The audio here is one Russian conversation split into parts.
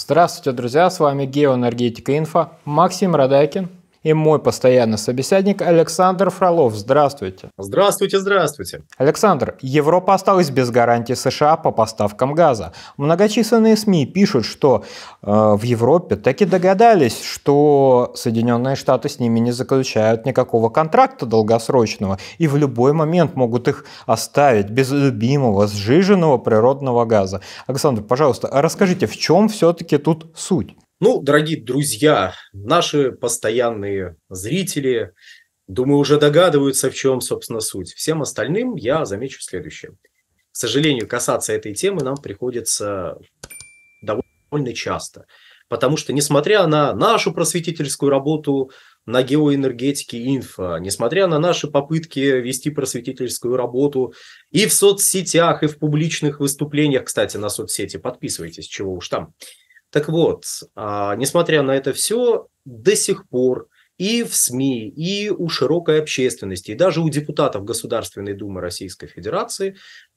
Здравствуйте, друзья, с вами Геоэнергетика Инфа. Максим Радайкин и мой постоянный собеседник Александр Фролов. Здравствуйте. Здравствуйте, здравствуйте. Александр, Европа осталась без гарантии США по поставкам газа. Многочисленные СМИ пишут, что э, в Европе таки догадались, что Соединенные Штаты с ними не заключают никакого контракта долгосрочного и в любой момент могут их оставить без любимого сжиженного природного газа. Александр, пожалуйста, расскажите, в чем все-таки тут суть? Ну, дорогие друзья, наши постоянные зрители, думаю, уже догадываются, в чем, собственно, суть. Всем остальным я замечу следующее. К сожалению, касаться этой темы нам приходится довольно часто. Потому что, несмотря на нашу просветительскую работу на геоэнергетике инфо, несмотря на наши попытки вести просветительскую работу и в соцсетях, и в публичных выступлениях, кстати, на соцсети подписывайтесь, чего уж там – так вот, а, несмотря на это все, до сих пор и в СМИ, и у широкой общественности, и даже у депутатов Государственной Думы Российской Федерации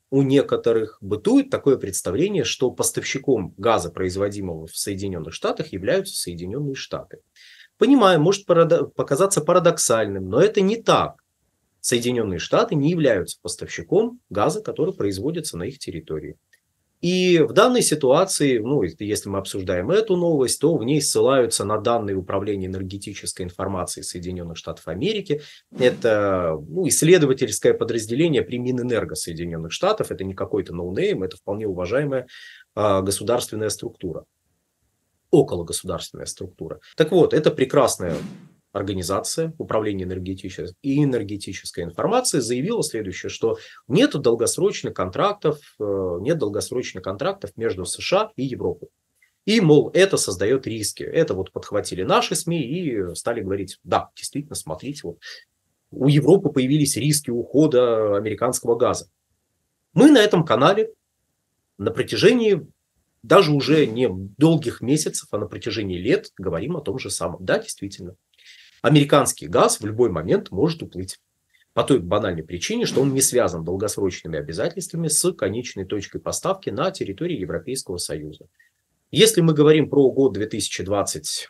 у некоторых бытует такое представление, что поставщиком газа, производимого в Соединенных Штатах, являются Соединенные Штаты. Понимаю, может показаться парадоксальным, но это не так. Соединенные Штаты не являются поставщиком газа, который производится на их территории. И в данной ситуации, ну, если мы обсуждаем эту новость, то в ней ссылаются на данные Управления энергетической информации Соединенных Штатов Америки. Это ну, исследовательское подразделение при Минэнерго Соединенных Штатов. Это не какой-то ноунейм, это вполне уважаемая а, государственная структура около государственная структура. Так вот, это прекрасная организация управления энергетической, и энергетической информацией заявила следующее, что нет долгосрочных контрактов, э, нет долгосрочных контрактов между США и Европой. И, мол, это создает риски. Это вот подхватили наши СМИ и стали говорить, да, действительно, смотрите, вот у Европы появились риски ухода американского газа. Мы на этом канале на протяжении даже уже не долгих месяцев, а на протяжении лет говорим о том же самом. Да, действительно, Американский газ в любой момент может уплыть. По той банальной причине, что он не связан долгосрочными обязательствами с конечной точкой поставки на территории Европейского Союза. Если мы говорим про год 2022,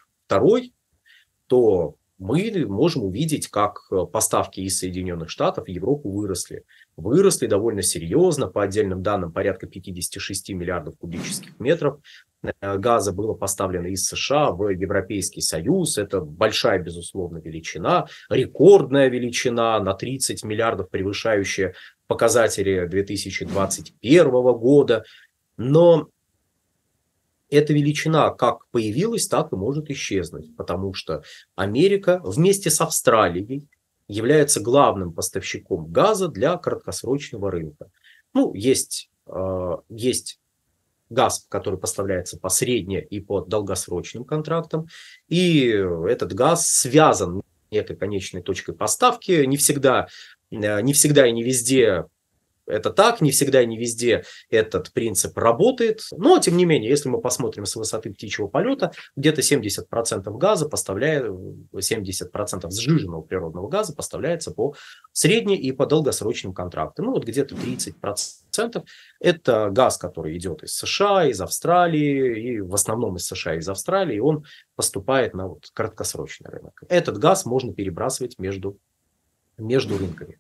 то мы можем увидеть, как поставки из Соединенных Штатов в Европу выросли выросли довольно серьезно, по отдельным данным порядка 56 миллиардов кубических метров э, газа было поставлено из США в Европейский Союз. Это большая, безусловно, величина, рекордная величина на 30 миллиардов, превышающая показатели 2021 года. Но эта величина как появилась, так и может исчезнуть, потому что Америка вместе с Австралией является главным поставщиком газа для краткосрочного рынка. Ну, есть, э, есть газ, который поставляется по средне и по долгосрочным контрактам, и этот газ связан некой конечной точкой поставки, не всегда, э, не всегда и не везде это так, не всегда и не везде этот принцип работает. Но, тем не менее, если мы посмотрим с высоты птичьего полета, где-то 70% газа поставляет, 70% сжиженного природного газа поставляется по средне и по долгосрочным контрактам. Ну, вот где-то 30% это газ, который идет из США, из Австралии, и в основном из США, из Австралии, и он поступает на вот краткосрочный рынок. Этот газ можно перебрасывать между, между рынками.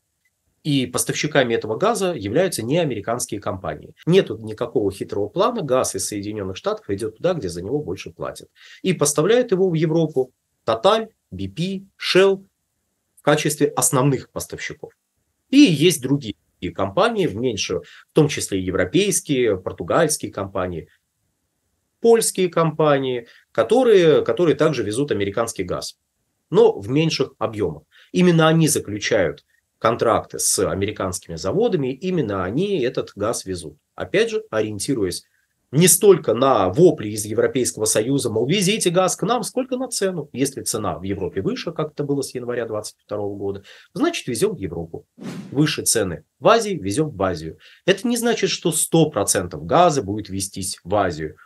И поставщиками этого газа являются не американские компании. Нет никакого хитрого плана. Газ из Соединенных Штатов идет туда, где за него больше платят. И поставляют его в Европу Total, BP, Shell в качестве основных поставщиков. И есть другие компании, в меньшем, в том числе и европейские, португальские компании, польские компании, которые, которые также везут американский газ, но в меньших объемах. Именно они заключают контракты с американскими заводами, именно они этот газ везут. Опять же, ориентируясь не столько на вопли из Европейского Союза, мол, везите газ к нам, сколько на цену. Если цена в Европе выше, как это было с января 2022 года, значит, везем в Европу. Выше цены в Азии, везем в Азию. Это не значит, что 100% газа будет вестись в Азию,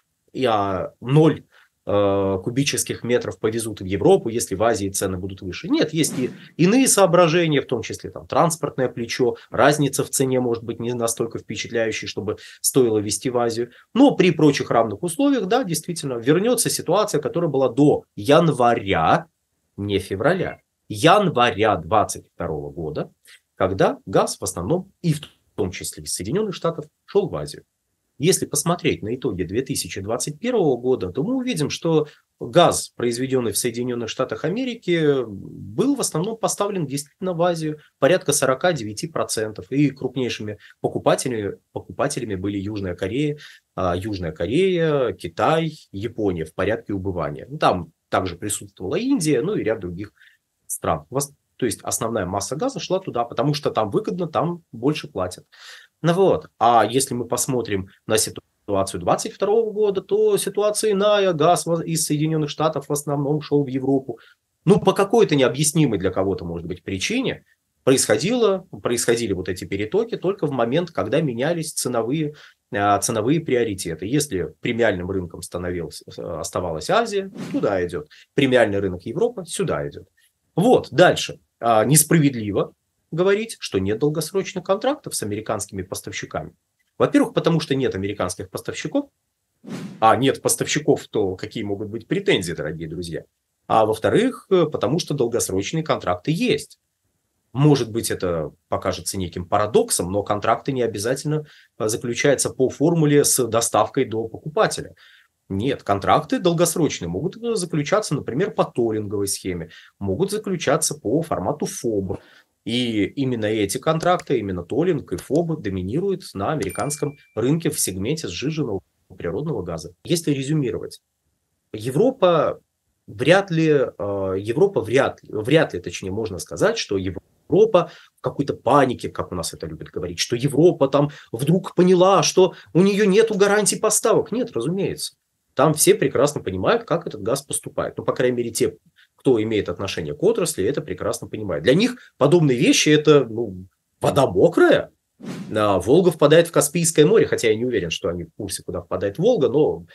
а 0 Э, кубических метров повезут в Европу, если в Азии цены будут выше. Нет, есть и иные соображения, в том числе там транспортное плечо, разница в цене может быть не настолько впечатляющей, чтобы стоило вести в Азию. Но при прочих равных условиях, да, действительно, вернется ситуация, которая была до января, не февраля, января 2022 года, когда газ в основном и в том числе из Соединенных Штатов шел в Азию. Если посмотреть на итоги 2021 года, то мы увидим, что газ, произведенный в Соединенных Штатах Америки, был в основном поставлен действительно в Азию, порядка 49%. И крупнейшими покупателями, покупателями были Южная Корея, а, Южная Корея, Китай, Япония в порядке убывания. Ну, там также присутствовала Индия, ну и ряд других стран. То есть основная масса газа шла туда, потому что там выгодно, там больше платят. Ну вот, а если мы посмотрим на ситуацию 22 года, то ситуация на газ из Соединенных Штатов в основном шел в Европу. Ну, по какой-то необъяснимой для кого-то, может быть, причине происходило, происходили вот эти перетоки только в момент, когда менялись ценовые, а, ценовые приоритеты. Если премиальным рынком становилась, э, оставалась Азия, туда идет. Премиальный рынок Европа сюда идет. Вот, дальше. А, несправедливо, говорить, что нет долгосрочных контрактов с американскими поставщиками. Во-первых, потому что нет американских поставщиков, а нет поставщиков, то какие могут быть претензии, дорогие друзья? А во-вторых, э, потому что долгосрочные контракты есть. Может быть, это покажется неким парадоксом, но контракты не обязательно э, заключаются по формуле с доставкой до покупателя. Нет, контракты долгосрочные могут э, заключаться, например, по торринговой схеме, могут заключаться по формату ФОБ. И именно эти контракты, именно Толлинг и ФОБ доминируют на американском рынке в сегменте сжиженного природного газа. Если резюмировать, Европа вряд ли, э, Европа вряд, вряд ли, точнее, можно сказать, что Европа Европа в какой-то панике, как у нас это любят говорить, что Европа там вдруг поняла, что у нее нет гарантий поставок. Нет, разумеется. Там все прекрасно понимают, как этот газ поступает. Ну, по крайней мере, те кто имеет отношение к отрасли, это прекрасно понимает. Для них подобные вещи – это ну, вода мокрая, а, Волга впадает в Каспийское море, хотя я не уверен, что они в курсе, куда впадает Волга, но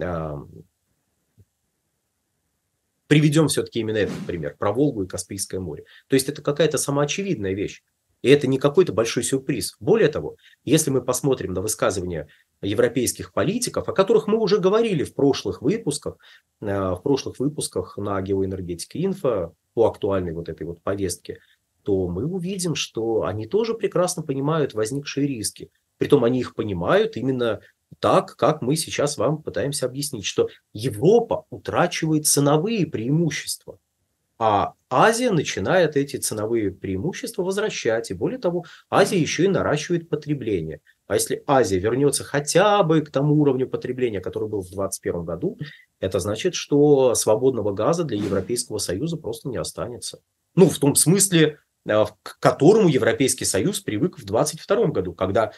э, приведем все-таки именно этот пример про Волгу и Каспийское море. То есть это какая-то самоочевидная вещь. И это не какой-то большой сюрприз. Более того, если мы посмотрим на высказывания европейских политиков, о которых мы уже говорили в прошлых выпусках, э, в прошлых выпусках на геоэнергетике инфо по актуальной вот этой вот повестке, то мы увидим, что они тоже прекрасно понимают возникшие риски. Притом они их понимают именно так, как мы сейчас вам пытаемся объяснить, что Европа утрачивает ценовые преимущества. А Азия начинает эти ценовые преимущества возвращать. И более того, Азия еще и наращивает потребление. А если Азия вернется хотя бы к тому уровню потребления, который был в 2021 году, это значит, что свободного газа для Европейского Союза просто не останется. Ну, в том смысле, э, к которому Европейский Союз привык в 2022 году, когда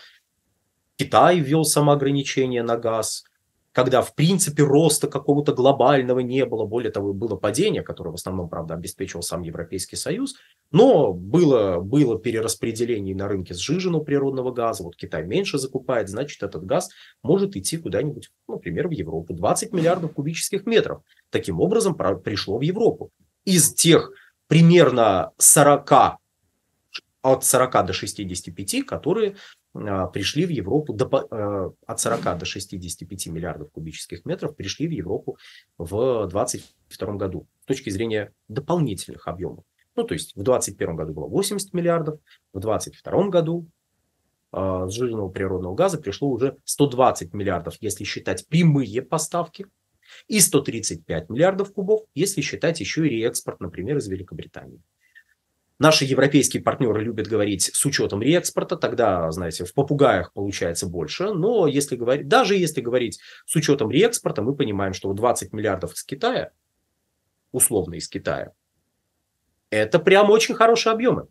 Китай ввел самоограничение на газ, когда, в принципе, роста какого-то глобального не было. Более того, было падение, которое в основном, правда, обеспечивал сам Европейский Союз. Но было, было перераспределение на рынке сжиженного природного газа. Вот Китай меньше закупает, значит, этот газ может идти куда-нибудь, ну, например, в Европу. 20 миллиардов кубических метров таким образом пришло в Европу. Из тех примерно 40 от 40 до 65, которые а, пришли в Европу э, от 40 до 65 миллиардов кубических метров пришли в Европу в 2022 году с точки зрения дополнительных объемов. Ну, то есть в 2021 году было 80 миллиардов, в 2022 году а, с жирного природного газа пришло уже 120 миллиардов, если считать прямые поставки, и 135 миллиардов кубов, если считать еще и реэкспорт, например, из Великобритании. Наши европейские партнеры любят говорить с учетом реэкспорта, тогда, знаете, в попугаях получается больше, но если говорить, даже если говорить с учетом реэкспорта, мы понимаем, что 20 миллиардов из Китая, условно из Китая, это прям очень хорошие объемы.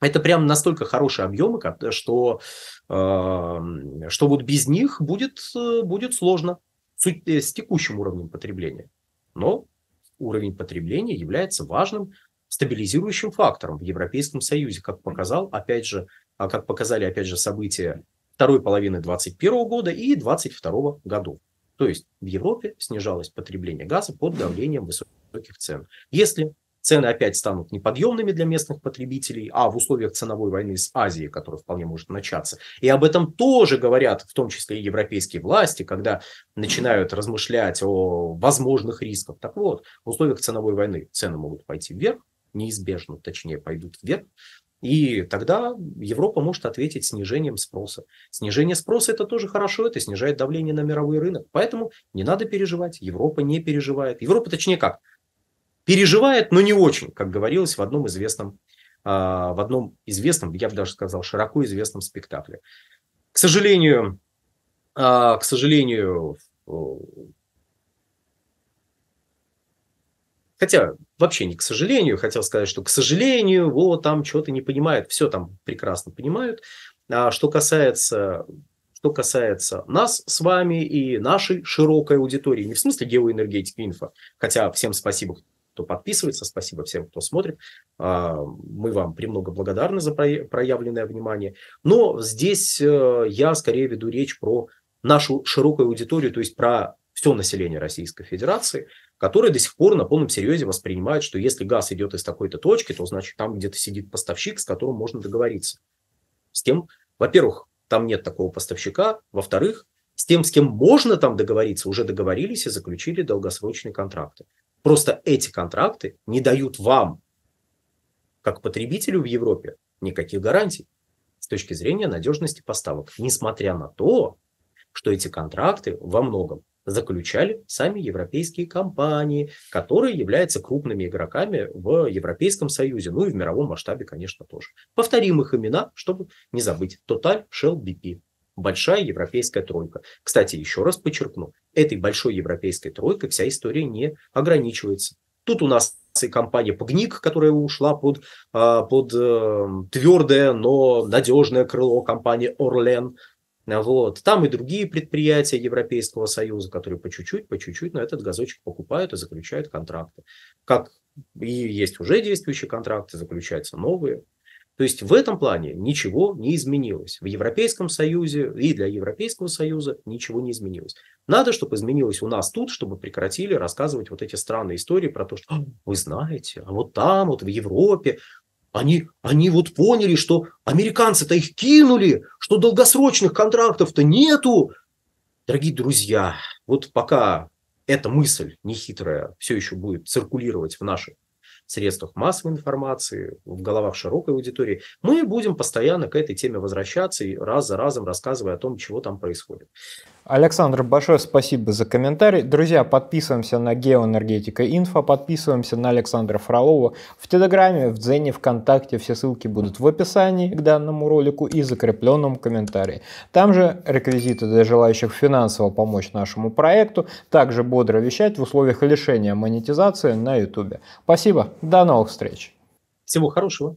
Это прям настолько хорошие объемы, что, эм, что вот без них будет, э, будет сложно э, с текущим уровнем потребления. Но уровень потребления является важным стабилизирующим фактором в Европейском Союзе, как показал, опять же, а, как показали, опять же, события второй половины 2021 года и 2022 года, То есть в Европе снижалось потребление газа под давлением высоких цен. Если цены опять станут неподъемными для местных потребителей, а в условиях ценовой войны с Азией, которая вполне может начаться. И об этом тоже говорят в том числе и европейские власти, когда начинают размышлять о возможных рисках. Так вот, в условиях ценовой войны цены могут пойти вверх, неизбежно, точнее, пойдут вверх, и тогда Европа может ответить снижением спроса. Снижение спроса это тоже хорошо, это снижает давление на мировой рынок. Поэтому не надо переживать, Европа не переживает. Европа, точнее как, переживает, но не очень, как говорилось в одном известном, а, в одном известном, я бы даже сказал, широко известном спектакле. К сожалению, а, к сожалению, Хотя вообще не к сожалению, хотел сказать, что к сожалению, вот там что-то не понимают, все там прекрасно понимают. А что касается что касается нас с вами и нашей широкой аудитории, не в смысле геоэнергетики инфо, хотя всем спасибо, кто подписывается, спасибо всем, кто смотрит. А, мы вам премного благодарны за проявленное внимание. Но здесь э, я скорее веду речь про нашу широкую аудиторию, то есть про все население Российской Федерации, которое до сих пор на полном серьезе воспринимает, что если газ идет из такой-то точки, то значит там где-то сидит поставщик, с которым можно договориться. С кем, во-первых, там нет такого поставщика, во-вторых, с тем, с кем можно там договориться, уже договорились и заключили долгосрочные контракты. Просто эти контракты не дают вам, как потребителю в Европе, никаких гарантий с точки зрения надежности поставок, несмотря на то, что эти контракты во многом заключали сами европейские компании, которые являются крупными игроками в Европейском Союзе, ну и в мировом масштабе, конечно, тоже. Повторим их имена, чтобы не забыть. Total, Shell, BP. Большая европейская тройка. Кстати, еще раз подчеркну, этой большой европейской тройкой вся история не ограничивается. Тут у нас и компания Пгник, которая ушла под, а, под эм, твердое, но надежное крыло компании Орлен, а, вот. Там и другие предприятия Европейского Союза, которые по чуть-чуть, по чуть-чуть, но этот газочек покупают и заключают контракты. Как и есть уже действующие контракты, заключаются новые. То есть в этом плане ничего не изменилось. В Европейском Союзе и для Европейского Союза ничего не изменилось. Надо, чтобы изменилось у нас тут, чтобы прекратили рассказывать вот эти странные истории про то, что «А, вы знаете, а вот там, вот в Европе, они, они вот поняли, что американцы-то их кинули, что долгосрочных контрактов-то нету. Дорогие друзья, вот пока эта мысль нехитрая все еще будет циркулировать в наших средствах массовой информации, в головах широкой аудитории, мы будем постоянно к этой теме возвращаться и раз за разом рассказывая о том, чего там происходит. Александр, большое спасибо за комментарий. Друзья, подписываемся на Геоэнергетика Инфо, подписываемся на Александра Фролова в Телеграме, в Дзене, ВКонтакте. Все ссылки будут в описании к данному ролику и закрепленном комментарии. Там же реквизиты для желающих финансово помочь нашему проекту, также бодро вещать в условиях лишения монетизации на Ютубе. Спасибо, до новых встреч. Всего хорошего.